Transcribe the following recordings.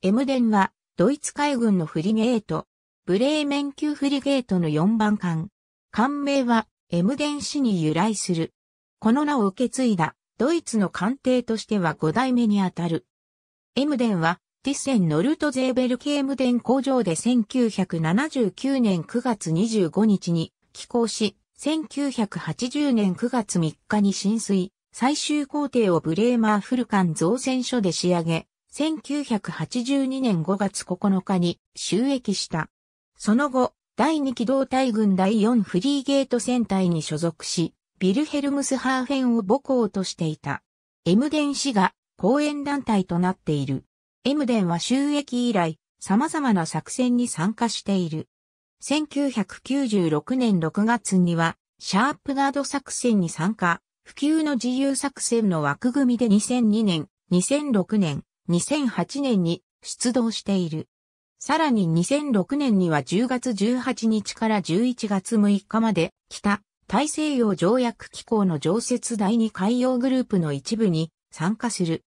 エムデンは、ドイツ海軍のフリゲート、ブレーメン級フリゲートの4番艦。艦名は、エムデン氏に由来する。この名を受け継いだ、ドイツの艦艇としては5代目にあたる。エムデンは、ティッセン・ノルトゼーベル系エムデン工場で1979年9月25日に寄港し、1980年9月3日に浸水、最終工程をブレーマーフルカン造船所で仕上げ、1982年5月9日に収益した。その後、第2機動隊軍第4フリーゲート戦隊に所属し、ビルヘルムスハーフェンを母校としていた。エムデン氏が後援団体となっている。エムデンは収益以来、様々な作戦に参加している。1996年6月には、シャープガード作戦に参加、普及の自由作戦の枠組みで2002年、2006年、2008年に出動している。さらに2006年には10月18日から11月6日まで北大西洋条約機構の常設第2海洋グループの一部に参加する。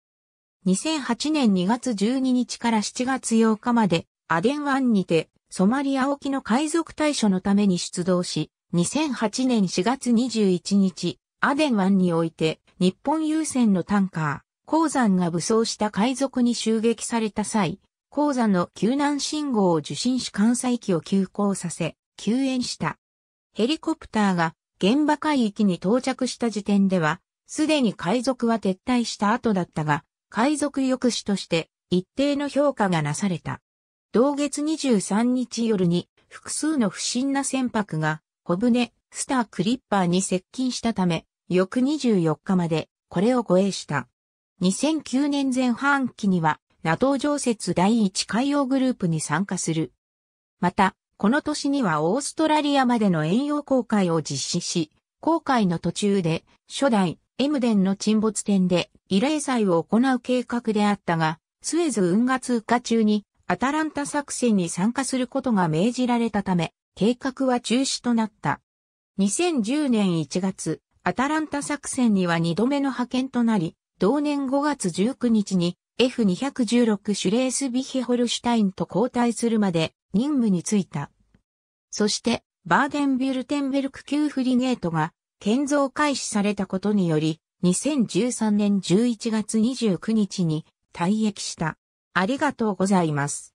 2008年2月12日から7月8日までアデン湾にてソマリア沖の海賊対処のために出動し、2008年4月21日、アデン湾において日本優先のタンカー。鉱山が武装した海賊に襲撃された際、鉱山の救難信号を受信し艦載機を急行させ、救援した。ヘリコプターが現場海域に到着した時点では、すでに海賊は撤退した後だったが、海賊抑止として一定の評価がなされた。同月23日夜に複数の不審な船舶が小舟、スタークリッパーに接近したため、翌24日までこれを護衛した。2009年前半期には NATO 常設第一海洋グループに参加する。また、この年にはオーストラリアまでの遠洋航海を実施し、航海の途中で初代エムデンの沈没点で慰霊祭を行う計画であったが、スエズ運河通過中にアタランタ作戦に参加することが命じられたため、計画は中止となった。2010年1月、アタランタ作戦には2度目の派遣となり、同年5月19日に F216 シュレースビヒホルシュタインと交代するまで任務に就いた。そして、バーデンビュルテンベルク級フリゲートが建造開始されたことにより、2013年11月29日に退役した。ありがとうございます。